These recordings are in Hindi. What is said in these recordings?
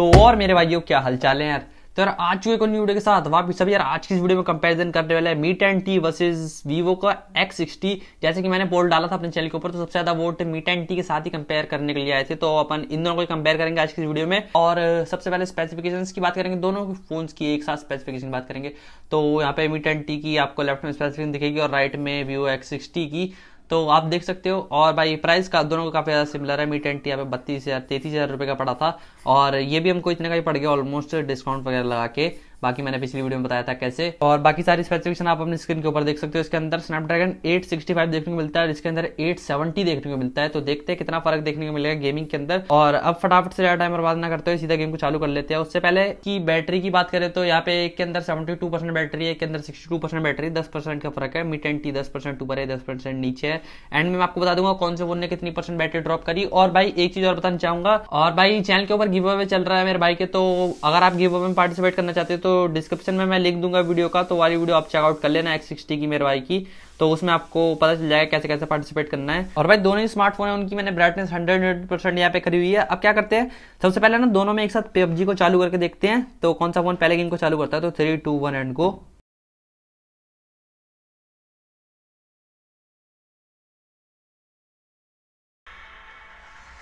तो और मेरे भाइयों क्या हालचाल है यार तो यार आज चुके को न्यू वीडियो के साथ वापस सभी यार आज की इस वीडियो में कंपैरिजन करने वाले है मीट एंड टी वर्सेज वीवो का एक्स सिक्सटी जैसे कि मैंने पोल डाला था अपने चैनल के ऊपर तो सबसे ज्यादा वोट मीट एंड टी के साथ ही कंपेयर करने के लिए आए थे तो अपन इन दोनों को कंपेयर करेंगे आज की वीडियो में और सबसे पहले स्पेसिफिकेशन की बात करेंगे दोनों फोन की एक साथ स्पेसिफिकेशन बात करेंगे तो यहाँ पे मीट एंड टी की आपको लेफ्ट में स्पेसिफिकेशन दिखेगी और राइट में वीवो एक्स सिक्सटी की तो आप देख सकते हो और भाई प्राइस का दोनों का काफ़ी ज़्यादा सिमिलर है मीट एंड टी यहाँ पे बत्तीस हज़ार तैतीस हज़ार रुपये का पड़ा था और ये भी हमको इतने का ही पड़ गया ऑलमोस्ट डिस्काउंट वगैरह लगा के बाकी मैंने पिछली वीडियो में बताया था कैसे और बाकी सारी स्पेसिफिकेशन आप अपने स्क्रीन के ऊपर देख सकते हो इसके अंदर स्नैपड्रैगन 865 देखने को मिलता है इसके अंदर 870 देखने को मिलता है तो देखते हैं कितना फर्क देखने को मिलेगा गेमिंग के अंदर और अब फटाफट से ज्यादा टाइम बर्बाद ना करते हुए सीधा गेम को चालू कर लेते हैं उससे पहले की बैटरी की बात करें तो यहाँ पे एक के अंदर सेवेंटी बैटरी है एक के अंदर सिक्सटी बैटरी दस का फर्क है मिट एंड टी दस ऊपर है दस नीचे है एंड मैं आपको बता दूंगा कौन से फोन ने कितनी परसेंट बैटरी ड्रॉप करी और भाई एक चीज और बताना चाहूंगा और भाई चैनल के ऊपर गिव अवे चल रहा है मेरे भाई के तो अगर आप गिव अवे में पार्टिसिपेट करना चाहते हो तो तो डिस्क्रिप्शन में मैं लिंक दूंगा वीडियो का तो वाली वीडियो आप चेकआउट कर लेना एक्स सिक्सटी की मेरे भाई की तो उसमें आपको पता चल जाएगा कैसे कैसे पार्टिसिपेट करना है और भाई दोनों ही स्मार्टफोन है उनकी मैंने ब्राइटनेस हंड्रेड परसेंट यहाँ पे करी हुई है अब क्या करते हैं सबसे पहले ना दोनों में एक साथ पबजी को चालू करके देखते हैं तो कौन सा फोन पहले गेम को चालू करता है तो थ्री टू वन एंड को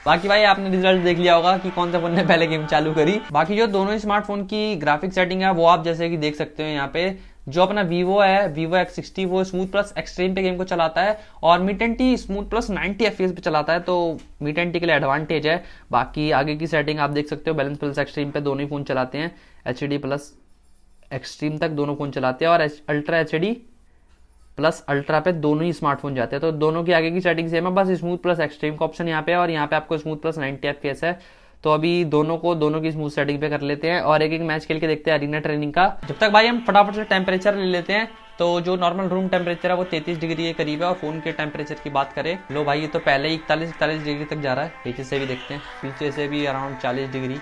बाकी भाई आपने रिजल्ट देख लिया होगा कि कौन से फोन ने पहले गेम चालू करी बाकी जो दोनों स्मार्टफोन की ग्राफिक सेटिंग है वो आप जैसे कि देख सकते हो यहाँ पे जो अपना Vivo है Vivo X60 वो स्मूथ प्लस एक्सट्रीम पे गेम को चलाता है और Mi ten smooth plus ninety F पे चलाता है तो मी टेन के लिए एडवांटेज है बाकी आगे की सेटिंग आप देख सकते हो बैलेंस प्लस एक्सट्रीम पे दोनों ही फोन चलाते हैं एच डी प्लस एक्सट्रीम तक दोनों फोन चलाते हैं और ultra H D plus ultra पे दोनों ही स्मार्टफोन जाते हैं तो दोनों की आगे की सेटिंग सेम है बस स्मूथ प्लस एक्सट्रीम का ऑप्शन यहाँ पे है और यहाँ पे आपको स्मूथ प्लस नाइनटी एफ है तो अभी दोनों को दोनों की स्मूथ सेटिंग पे कर लेते हैं और एक एक मैच खेल के देखते हैं अरीना ट्रेनिंग का जब तक भाई हम फटाफट से टेम्परेचर ले लेते हैं तो जो नॉर्मल रूम टेम्परेचर है वो तैतीस डिग्री के करीब है और फोन के टेम्परेचर की बात करें लो भाई ये तो पहले ही इकतालीस इकतालीस डिग्री तक जा रहा है पीछे से भी देखते हैं पीछे से भी अराउंड चालीस डिग्री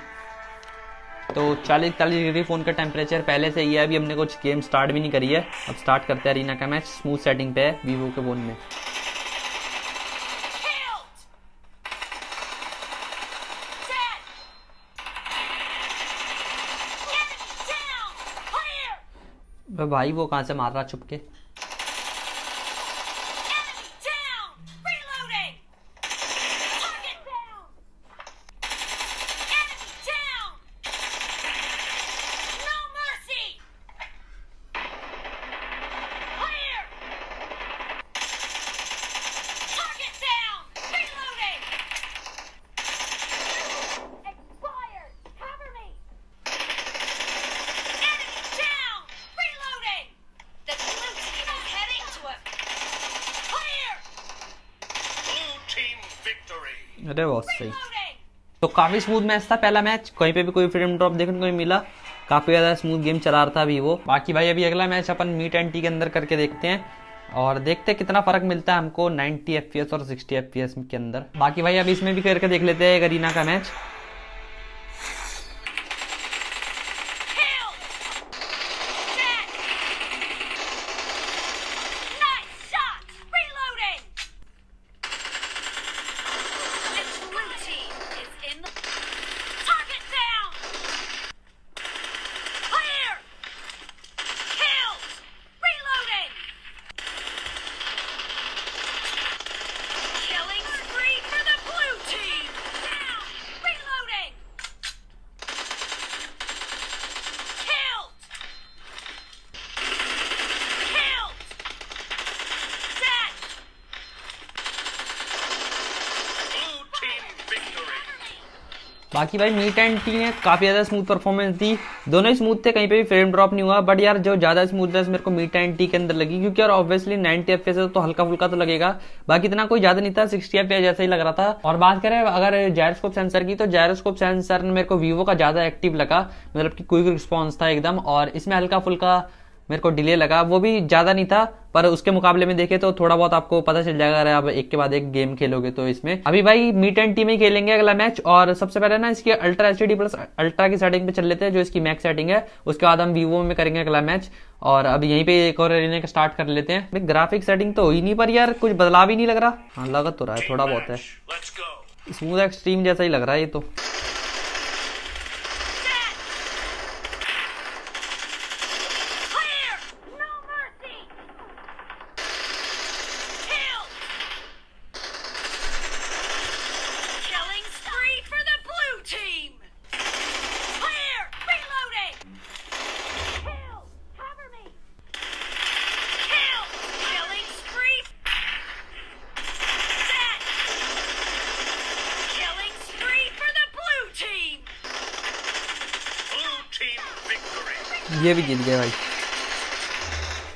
तो चालीस इकतालीस डिग्री फ़ोन का टेम्परेचर पहले से ही है अभी हमने कुछ गेम स्टार्ट भी नहीं करी है अब स्टार्ट करते हैं रीना का मैच स्मूथ सेटिंग पे है वीवो के फ़ोन में भाई वो कहां से मार रहा के अरे बहुत सही तो काफ़ी स्मूथ मैच था पहला मैच कहीं पे भी कोई फ्रीडम ड्रॉप देखने को मिला काफ़ी ज़्यादा स्मूथ गेम चला रहा था अभी वो बाकी भाई अभी अगला मैच अपन मीट एंड टी के अंदर करके देखते हैं और देखते हैं कितना फर्क मिलता है हमको 90 एफ और 60 एफ के अंदर बाकी भाई अभी इसमें भी करके देख लेते हैं गरीना का मैच बाकी भाई मीट एंड टी ने काफ़ी ज़्यादा स्मूथ परफॉर्मेंस दी दोनों ही स्मूथ थे कहीं पे भी फ्रेम ड्रॉप नहीं हुआ बट यार जो ज़्यादा स्मूथनेस मेरे को मीट एंड टी के अंदर लगी क्योंकि यार ऑब्वियसली 90 एफ तो हल्का फुल्का तो लगेगा बाकी इतना कोई ज़्यादा नहीं था सिक्सटी एफ जैसा ही लग रहा था और बात करें अगर जायरोस्कोप सेंसर की तो जायरोस्कोप सेंसर ने मेरे को वीवो का ज़्यादा एक्टिव लगा मतलब कि क्विक रिस्पॉन्स था एकदम और इसमें हल्का फुल्का मेरे को डिले लगा वो भी ज़्यादा नहीं था पर उसके मुकाबले में देखे तो थोड़ा बहुत आपको पता चल जाएगा अगर आप एक के बाद एक गेम खेलोगे तो इसमें अभी भाई मीट एंड टीम ही खेलेंगे अगला मैच और सबसे पहले ना इसकी अल्ट्रा एच प्लस अल्ट्रा की सेटिंग पे चल लेते हैं जो इसकी मैक्स सेटिंग है उसके बाद हम वीवो में करेंगे अगला मैच और अब यहीं पे एक और एरिने का स्टार्ट कर लेते हैं ग्राफिक सेटिंग तो हुई नहीं पर यार कुछ बदलाव ही नहीं लग रहा हाँ लगत तो रहा है थोड़ा बहुत है स्मूथ एक्सट्रीम जैसा ही लग रहा है ये तो ये भी जीत गए भाई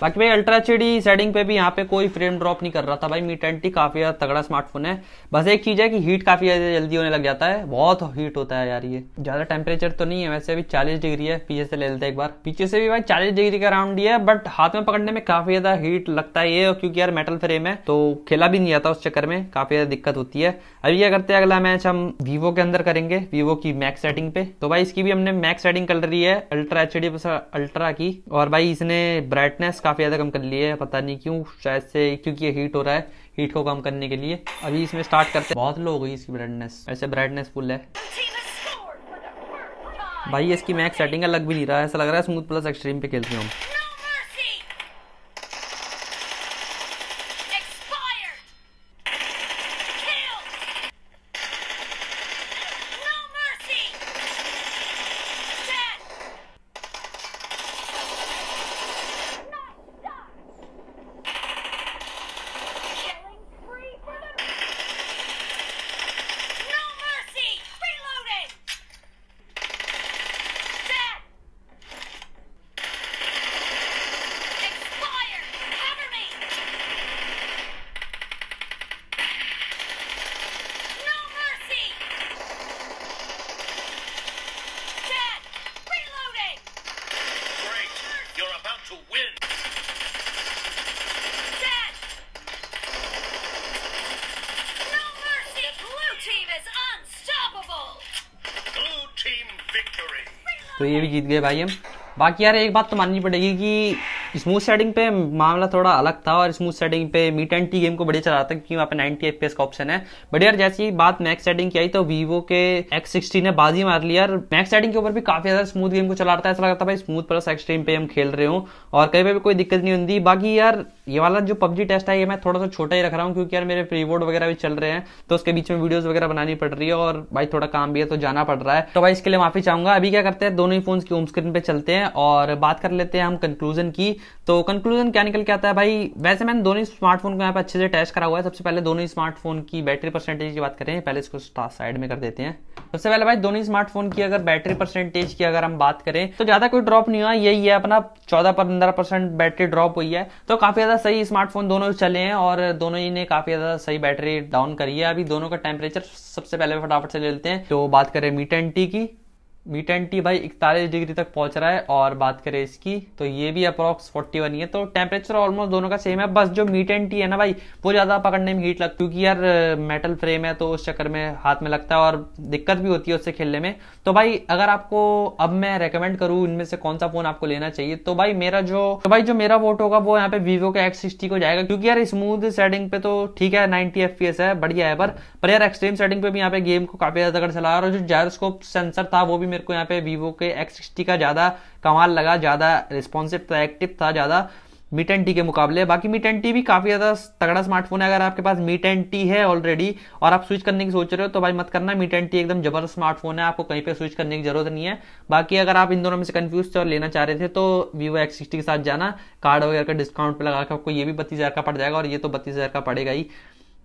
बाकी भाई अल्ट्रा एच सेटिंग पे भी यहाँ पे कोई फ्रेम ड्रॉप नहीं कर रहा था भाई मी ट्वेंटी काफ़ी ज़्यादा तगड़ा स्मार्टफोन है बस एक चीज़ है कि हीट काफ़ी ज़्यादा जल्दी होने लग जाता है बहुत हीट होता है यार ये ज़्यादा टेम्परेचर तो नहीं है वैसे अभी चालीस डिग्री है पीछे से ले लेते हैं एक बार पीछे से भी भाई चालीस डिग्री का राउंड ही है बट हाथ में पकड़ने में काफ़ी ज़्यादा हीट लगता है ये क्योंकि यार मेटल फ्रेम है तो खेला भी नहीं आता उस चक्कर में काफ़ी ज़्यादा दिक्कत होती है अभी क्या करते हैं अगला मैच हम वीवो के अंदर करेंगे वीवो की मैक्स सेटिंग पे तो भाई इसकी भी हमने मैक्स सेटिंग कर रही है अल्ट्रा एच डी अल्ट्रा की और भाई इसने ब्राइटनेस काफ़ी ज़्यादा कम कर ली है पता नहीं क्यों शायद से क्योंकि ये हीट हो रहा है हीट को कम करने के लिए अभी इसमें स्टार्ट करते बहुत लो हो गई इसकी ब्राइटनेस ऐसे ब्राइटनेस फुल है भाई इसकी मैक्स सेटिंग अलग भी नहीं रहा है ऐसा लग रहा है स्मूथ प्लस एक्सट्रीम पे खेलते हैं हम तो ये भी जीत गए भाई हम बाकी यार एक बात तो माननी पड़ेगी कि स्मूथ सेटिंग पे मामला थोड़ा अलग था और स्मूथ सेटिंग पे मी एंड टी गेम को बढ़िया चला रहा था क्योंकि वहाँ पे 90 एफपीएस का ऑप्शन है बट यार जैसी बात मैक्स सेटिंग की आई तो वीवो के एक्स सिक्सटी ने बाजी मार ली यार मैक्स सेटिंग के ऊपर भी काफी ज्यादा स्मूथ गेम को चला रहा था ऐसा लगता था भाई स्मूथ प्लस एक्सट्रीम पे हम खेल रहे हूँ और कहीं पर भी कोई दिक्कत नहीं होती बाकी यार ये वाला जो पबजी टेस्ट है ये मैं थोड़ा सा छोटा ही रख रहा हूँ क्योंकि यार मेरे प्रीवोर्ड वगैरह भी चल रहे हैं तो उसके बीच में वीडियोज वगैरह बनानी पड़ रही है और भाई थोड़ा काम भी है तो जाना पड़ रहा है तो भाई इसके लिए माफी चाहूंगा अभी क्या करते हैं दोनों ही फोन की होम स्क्रीन पे चलते हैं और बात कर लेते हैं हम कंक्लूजन की तो कंक्लूजन क्या निकल के आता है भाई वैसे मैंने दोनों स्मार्टफोन को यहाँ पर अच्छे से टेस्ट करा हुआ है सबसे पहले दोनों स्मार्टफोन की बैटरी परसेंटेज की बात करें पहले इसको साइड में कर देते हैं सबसे पहले भाई दोनों स्मार्टफोन की अगर बैटरी परसेंटेज की अगर हम बात करें तो ज्यादा कोई ड्रॉप नहीं हुआ यही है अपना चौदह पंद्रह परसेंट बैटरी ड्रॉप हुई है तो काफी ज्यादा सही स्मार्टफोन दोनों चले हैं और दोनों ही ने काफी ज्यादा सही बैटरी डाउन करी है अभी दोनों का टेम्परेचर सबसे पहले फटाफट से ले लेते हैं तो बात करें मीट एंटी की बी टेन टी भाई इकतालीस डिग्री तक पहुंच रहा है और बात करें इसकी तो ये भी अप्रॉक्स फोर्टी वन ही है तो टेम्परेचर ऑलमोस्ट दोनों का सेम है बस जो मी टेन टी है ना भाई वो ज़्यादा पकड़ने में हीट है क्योंकि यार मेटल फ्रेम है तो उस चक्कर में हाथ में लगता है और दिक्कत भी होती है उससे खेलने में तो भाई अगर आपको अब मैं रेकमेंड करूँ इनमें से कौन सा फ़ोन आपको लेना चाहिए तो भाई मेरा जो तो भाई जो मेरा वोट होगा वो यहाँ पे वीवो के एक्स सिक्सटी को जाएगा क्योंकि यार स्मूथ सेटिंग पे तो ठीक है नाइनटी एफ है बढ़िया है पर यार एक्सट्रीम सेटिंग पे भी यहाँ पे गेम को काफ़ी ज़्यादा चला और जो जायरोस्कोप सेंसर था वो भी मेरे मेरे को यहाँ पे वीवो के एक्स सिक्सटी का ज़्यादा कमाल लगा ज़्यादा रिस्पॉन्सिव था एक्टिव था ज़्यादा मी टेन टी के मुकाबले बाकी मी टेन टी भी काफ़ी ज़्यादा तगड़ा स्मार्टफोन है अगर आपके पास मी टेन टी है ऑलरेडी और आप स्विच करने की सोच रहे हो तो भाई मत करना मी टेन टी एकदम जबरदस्त स्मार्टफोन है आपको कहीं पे स्विच करने की जरूरत नहीं है बाकी अगर आप इन दोनों में से कन्फ्यूज थे और लेना चाह रहे थे तो वीवो एक्स सिक्सटी के साथ जाना कार्ड वगैरह का डिस्काउंट पर लगा के आपको ये भी बत्तीस हज़ार का पड़ जाएगा और ये तो बत्तीस हज़ार का पड़ेगा ही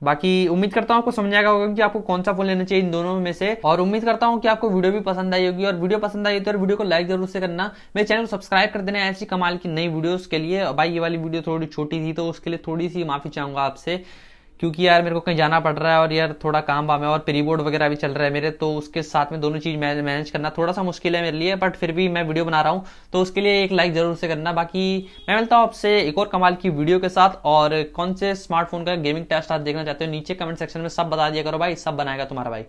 बाकी उम्मीद करता हूँ आपको समझ आएगा होगा कि आपको कौन सा फोन लेना चाहिए इन दोनों में से और उम्मीद करता हूँ कि आपको वीडियो भी पसंद आई होगी और वीडियो पसंद आई तो वीडियो को लाइक जरूर से करना मेरे चैनल को सब्सक्राइब कर देना ऐसी कमाल की नई वीडियोस के लिए भाई ये वाली वीडियो थोड़ी छोटी थी तो उसके लिए थोड़ी सी माफी चाहूंगा आपसे क्योंकि यार मेरे को कहीं जाना पड़ रहा है और यार थोड़ा काम वाम है और प्री बोर्ड वगैरह भी चल रहा है मेरे तो उसके साथ में दोनों चीज़ मैनेज करना थोड़ा सा मुश्किल है मेरे लिए बट फिर भी मैं वीडियो बना रहा हूँ तो उसके लिए एक लाइक ज़रूर से करना बाकी मैं मिलता हूँ आपसे एक और कमाल की वीडियो के साथ और कौन से स्मार्टफोन का गेमिंग टेस्ट आप देखना चाहते हो नीचे कमेंट सेक्शन में सब बता दिया करो भाई सब बनाएगा तुम्हारा भाई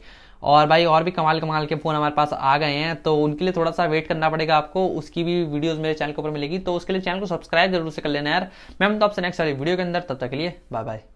और भाई और भी कमाल कमाल के फ़ोन हमारे पास आ गए हैं तो उनके लिए थोड़ा सा वेट करना पड़ेगा आपको उसकी भी वीडियोस मेरे चैनल के ऊपर मिलेगी तो उसके लिए चैनल को सब्सक्राइब जरूर से कर लेना यार मैं तो आपसे नेक्स्ट वाली वीडियो के अंदर तब तक के लिए बाय बाय